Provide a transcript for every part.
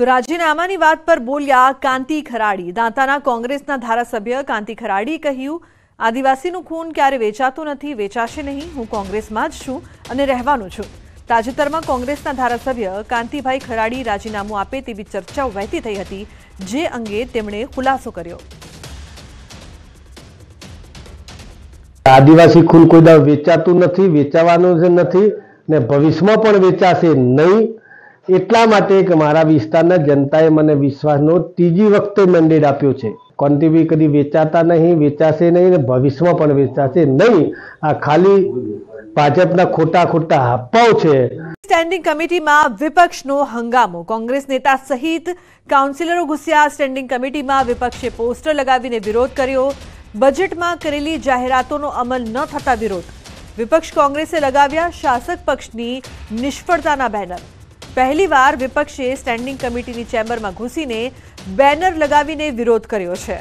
તો રાજીનામાની વાત પર બોલ્યા કાંતિ ખરાડી દાંતાના કોંગ્રેસના ધારાસભ્ય કાંતિ ખરાડીએ કહ્યું આદિવાસીનું ખૂન ક્યારે વેચાતું નથી વેચાશે નહીં હું કોંગ્રેસમાં જ છું અને રહેવાનું છું તાજેતરમાં કોંગ્રેસના ધારાસભ્ય કાંતિભાઈ ખરાડી રાજીનામું આપે તેવી ચર્ચાઓ વહેતી થઈ હતી જે અંગે તેમણે ખુલાસો કર્યો આદિવાસી ખૂન કોઈ વેચાતું નથી વેચાવાનું નથી ને ભવિષ્યમાં પણ વેચાશે નહીં એટલા માટે કે મારા વિસ્તારના જનતાએ મને વિશ્વાસનો ત્રીજી વખતે મેન્ડેટ આપ્યો છે કોનથી કદી વેચાતા નહીં વેચાશે નહીં ને ભવિષ્યમાં પણ વેચાશે નહીં આ ખાલી ભાજપના ખોટા ખોટા હાપાઓ છે સ્ટેન્ડિંગ કમિટીમાં વિપક્ષનો હંગામો કોંગ્રેસ નેતા સહિત કાઉન્સિલરો ઘુસ્યા સ્ટેન્ડિંગ કમિટીમાં વિપક્ષે પોસ્ટર લગાવીને વિરોધ કર્યો બજેટમાં કરેલી જાહેરાતોનો અમલ ન થતા વિરોધ વિપક્ષ કોંગ્રેસે લગાવ્યા શાસક પક્ષની નિષ્ફળતાના બેનર પહેલી વાર વિપક્ષે સ્ટેન્ડિંગ કમિટીની ચેમ્બરમાં ઘૂસીને બેનર લગાવીને વિરોધ કર્યો છે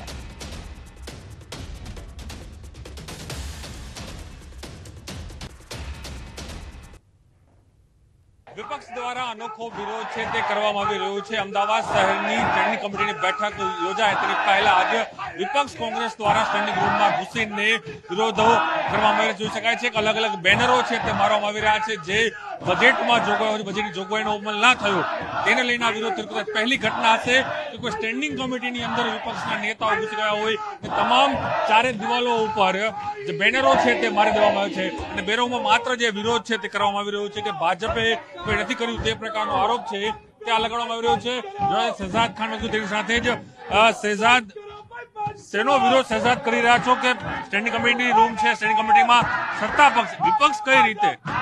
વિપક્ષ દ્વારા અનોખો વિરોધ છે તે કરવામાં આવી રહ્યો છે અમદાવાદ શહેરની સ્ટેન્ડિંગ કમિટીની બેઠક યોજાય તેની પહેલા આજે વિપક્ષ કોંગ્રેસ દ્વારા સ્ટેન્ડિંગ રૂમમાં ઘૂસીને વિરોધો કરવામાં આવી જોઈ શકાય છે કે અલગ અલગ બેનરો છે તે મારવામાં આવી રહ્યા છે જે બજેટમાં જોગવાઈ બજેટની જોગવાઈનો અમલ ના થયો તેને લઈને આ વિરોધ થયો પહેલી ઘટના હશે કે કોઈ સ્ટેન્ડિંગ કમિટીની અંદર વિપક્ષના નેતાઓ ઘૂસી ગયા હોય અને તમામ ચારે દિવાલો ઉપર જે બેનરો છે તે મારી દેવામાં આવ્યો છે અને બેનરોમાં માત્ર જે વિરોધ છે તે કરવામાં આવી રહ્યો છે કે ભાજપે કોઈ નથી કર્યું તે પ્રકારનો આરોપ છે ત્યાં લગાડવામાં આવી રહ્યો છે જોડાય શહેજાદ ખાન હતું તેની સાથે જ શહેજાદ શેનો વિરોધ શહેજાદ કરી રહ્યા છો કે સ્ટેન્ડિંગ કમિટી રૂમ છે સ્ટેન્ડિંગ કમિટીમાં સત્તા પક્ષ વિપક્ષ કઈ રીતે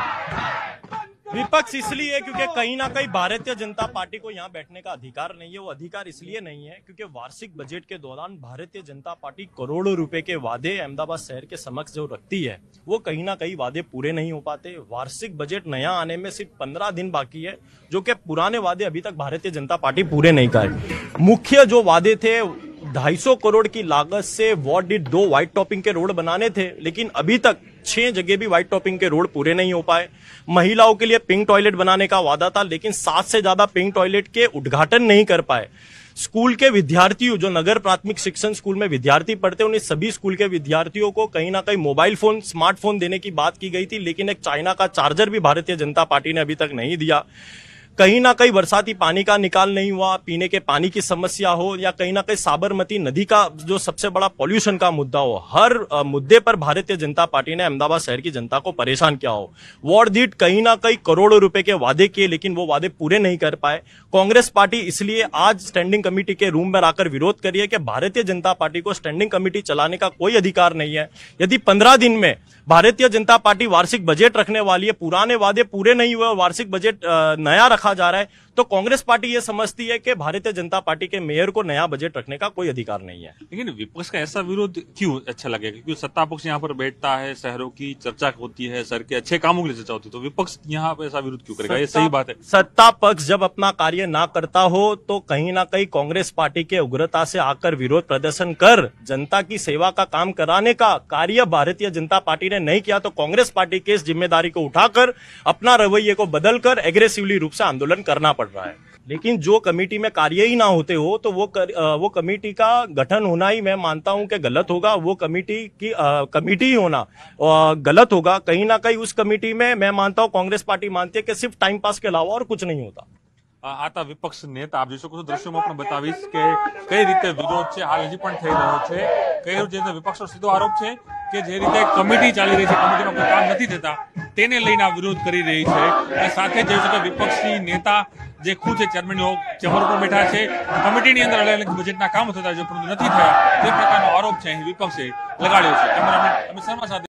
विपक्ष इसलिए क्योंकि कहीं ना कहीं भारतीय जनता पार्टी को यहाँ बैठने का अधिकार नहीं है वो अधिकार इसलिए नहीं है क्योंकि वार्षिक बजट के दौरान भारतीय जनता पार्टी करोड़ों रुपए के वादे अहमदाबाद शहर के समक्ष जो रखती है वो कहीं ना कहीं वादे पूरे नहीं हो पाते वार्षिक बजट नया आने में सिर्फ पंद्रह दिन बाकी है जो कि पुराने वादे अभी तक भारतीय जनता पार्टी पूरे नहीं कर मुख्य जो वादे थे ढाई करोड़ की लागत से वॉट डिड दो व्हाइट टॉपिंग के रोड बनाने थे लेकिन अभी तक छह जगह भी व्हाइट टॉपिंग के रोड पूरे नहीं हो पाए महिलाओं के लिए पिंक टॉयलेट बनाने का वादा था लेकिन सात से ज्यादा पिंक टॉयलेट के उद्घाटन नहीं कर पाए स्कूल के विद्यार्थियों जो नगर प्राथमिक शिक्षण स्कूल में विद्यार्थी पढ़ते उन्हें सभी स्कूल के विद्यार्थियों को कहीं ना कहीं मोबाइल फोन स्मार्टफोन देने की बात की गई थी लेकिन एक चाइना का चार्जर भी भारतीय जनता पार्टी ने अभी तक नहीं दिया कहीं ना कहीं बरसाती पानी का निकाल नहीं हुआ पीने के पानी की समस्या हो या कहीं ना कहीं साबरमती नदी का जो सबसे बड़ा पॉल्यूशन का मुद्दा हो हर मुद्दे पर भारतीय जनता पार्टी ने अहमदाबाद शहर की जनता को परेशान किया हो वार्ड दीट कहीं ना कहीं करोड़ों रुपए के वादे किए लेकिन वो वादे पूरे नहीं कर पाए कांग्रेस पार्टी इसलिए आज स्टैंडिंग कमेटी के रूम में आकर विरोध करिए कि भारतीय जनता पार्टी को स्टैंडिंग कमेटी चलाने का कोई अधिकार नहीं है यदि पंद्रह दिन में भारतीय जनता पार्टी वार्षिक बजट रखने वाली है पुराने वादे पूरे नहीं हुए वार्षिक बजट नया रख रखा जा रहा है तो कांग्रेस पार्टी ये समझती है कि भारतीय जनता पार्टी के मेयर को नया बजट रखने का कोई अधिकार नहीं है लेकिन विपक्ष का ऐसा विरोध क्यों अच्छा लगेगा क्योंकि सत्ता पक्ष यहाँ पर बैठता है शहरों की चर्चा होती है सर के अच्छे कामों के लिए चर्चा होती है तो विपक्ष यहाँ पर ऐसा विरोध क्यों करेगा ये सही बात है सत्ता पक्ष जब अपना कार्य ना करता हो तो कहीं ना कहीं कांग्रेस पार्टी के उग्रता से आकर विरोध प्रदर्शन कर जनता की सेवा का काम कराने का कार्य भारतीय जनता पार्टी ने नहीं किया तो कांग्रेस पार्टी के इस जिम्मेदारी को उठाकर अपना रवैये को बदलकर एग्रेसिवली रूप से आंदोलन करना पड़ा पड़ रहा है लेकिन जो कमेटी में कार्य ही ना होते हो तो वो कर, वो कमेटी का गठन होना ही मैं मानता हूं कि गलत होगा वो कमेटी की आ, कमेटी ही होना आ, गलत होगा कहीं ना कहीं उस कमेटी में मैं मानता हूं कांग्रेस पार्टी मानती है कि सिर्फ टाइम पास के अलावा और कुछ नहीं होता આતા વિપક્ષ નેતા આપ જોઈ શકો છો દ્રશ્યોમાં પણ બતાવીશ કે કઈ રીતે વિરોધ છે હાલ હજી પણ થઈ રહ્યો છે કઈ રીતે વિપક્ષનો સીધો આરોપ છે કે જે રીતે કમિટી ચાલી રહી છે કમિટીનો કોઈ કામ નથી થતા તેને લઈને આ વિરોધ કરી રહી છે અને સાથે જોઈ શકો વિપક્ષી નેતા જે ખુદ છે ચેરમેન ચેમ્બર ઉપર બેઠા છે કમિટીની અંદર અલગ અલગ બજેટના કામ થતા છે પરંતુ નથી થયા તે પ્રકારનો આરોપ છે અહીં વિપક્ષે લગાડ્યો છે કેમેરામેન અમિત શર્મા સાથે